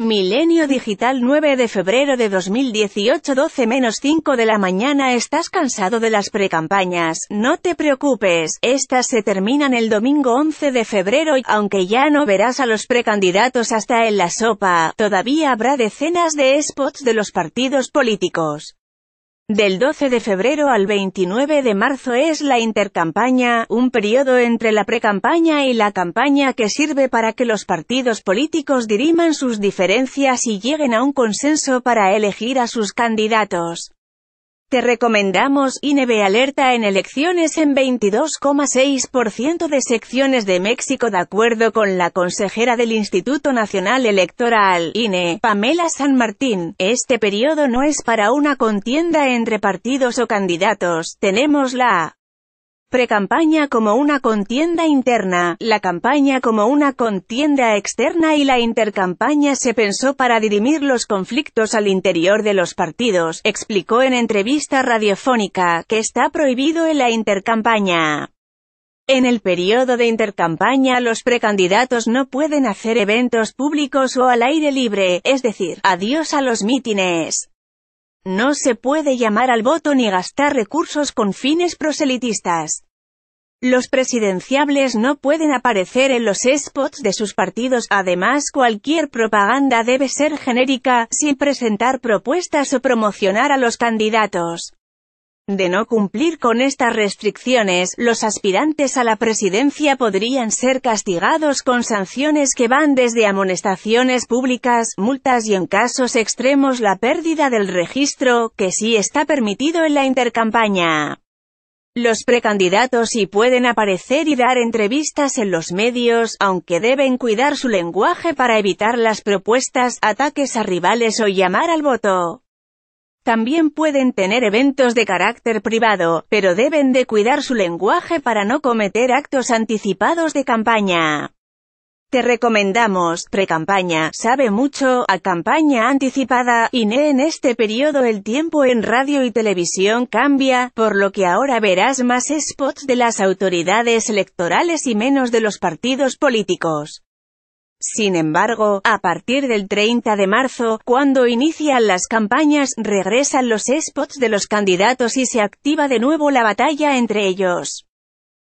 Milenio Digital 9 de febrero de 2018 12 menos 5 de la mañana ¿Estás cansado de las precampañas? No te preocupes, estas se terminan el domingo 11 de febrero y, aunque ya no verás a los precandidatos hasta en la sopa, todavía habrá decenas de spots de los partidos políticos. Del 12 de febrero al 29 de marzo es la intercampaña, un periodo entre la precampaña y la campaña que sirve para que los partidos políticos diriman sus diferencias y lleguen a un consenso para elegir a sus candidatos. Te recomendamos INEB alerta en elecciones en 22,6% de secciones de México de acuerdo con la consejera del Instituto Nacional Electoral, INE, Pamela San Martín. Este periodo no es para una contienda entre partidos o candidatos, tenemos la Precampaña como una contienda interna, la campaña como una contienda externa y la intercampaña se pensó para dirimir los conflictos al interior de los partidos, explicó en entrevista radiofónica, que está prohibido en la intercampaña. En el periodo de intercampaña los precandidatos no pueden hacer eventos públicos o al aire libre, es decir, adiós a los mítines. No se puede llamar al voto ni gastar recursos con fines proselitistas. Los presidenciables no pueden aparecer en los spots de sus partidos, además cualquier propaganda debe ser genérica, sin presentar propuestas o promocionar a los candidatos. De no cumplir con estas restricciones, los aspirantes a la presidencia podrían ser castigados con sanciones que van desde amonestaciones públicas, multas y en casos extremos la pérdida del registro, que sí está permitido en la intercampaña. Los precandidatos sí pueden aparecer y dar entrevistas en los medios, aunque deben cuidar su lenguaje para evitar las propuestas, ataques a rivales o llamar al voto. También pueden tener eventos de carácter privado, pero deben de cuidar su lenguaje para no cometer actos anticipados de campaña. Te recomendamos, pre-campaña, sabe mucho, a campaña anticipada, y ne en este periodo el tiempo en radio y televisión cambia, por lo que ahora verás más spots de las autoridades electorales y menos de los partidos políticos. Sin embargo, a partir del 30 de marzo, cuando inician las campañas, regresan los spots de los candidatos y se activa de nuevo la batalla entre ellos.